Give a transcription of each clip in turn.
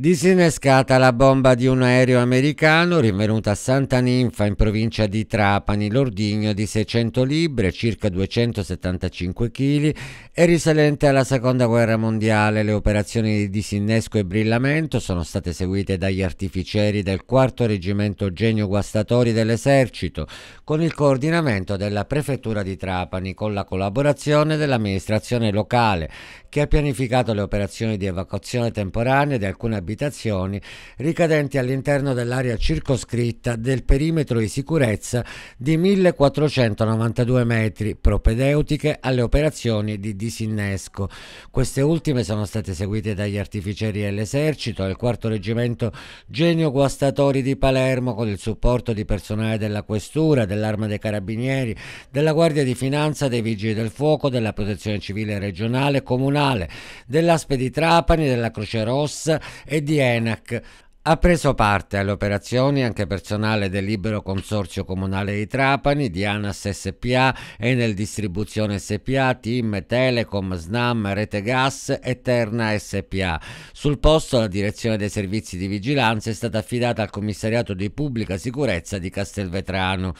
Disinnescata la bomba di un aereo americano rinvenuta a Santa Ninfa in provincia di Trapani, l'ordigno di 600 libbre, circa 275 kg, è risalente alla seconda guerra mondiale. Le operazioni di disinnesco e brillamento sono state seguite dagli artificieri del 4 Reggimento Genio Guastatori dell'Esercito, con il coordinamento della Prefettura di Trapani, con la collaborazione dell'amministrazione locale, che ha pianificato le operazioni di evacuazione temporanea di alcune abitazioni abitazioni ricadenti all'interno dell'area circoscritta del perimetro di sicurezza di 1492 metri, propedeutiche alle operazioni di disinnesco. Queste ultime sono state seguite dagli artificieri dell'esercito e il quarto reggimento Genio Guastatori di Palermo con il supporto di personale della questura, dell'arma dei carabinieri, della Guardia di Finanza, dei Vigili del Fuoco, della Protezione Civile regionale e comunale, dell'Aspe di Trapani, della Croce Rossa e e di ENAC. Ha preso parte alle operazioni anche personale del Libero Consorzio Comunale di Trapani, di ANAS SPA, Enel Distribuzione SPA, TIM, Telecom, SNAM, Rete Gas e Terna SPA. Sul posto la direzione dei servizi di vigilanza è stata affidata al Commissariato di Pubblica Sicurezza di Castelvetrano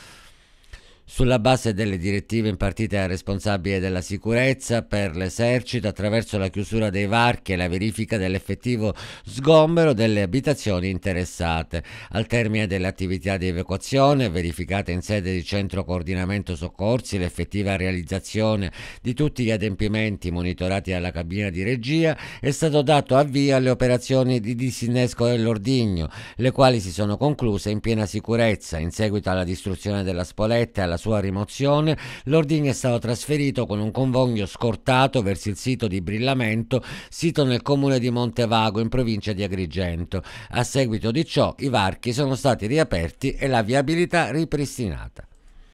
sulla base delle direttive impartite al responsabile della sicurezza per l'esercito attraverso la chiusura dei varchi e la verifica dell'effettivo sgombero delle abitazioni interessate. Al termine delle attività di evacuazione, verificata in sede di centro coordinamento soccorsi l'effettiva realizzazione di tutti gli adempimenti monitorati dalla cabina di regia, è stato dato avvio alle operazioni di disinnesco dell'ordigno, le quali si sono concluse in piena sicurezza in seguito alla distruzione della spoletta e alla sua rimozione, l'ordigno è stato trasferito con un convoglio scortato verso il sito di Brillamento, sito nel comune di Montevago in provincia di Agrigento. A seguito di ciò i varchi sono stati riaperti e la viabilità ripristinata.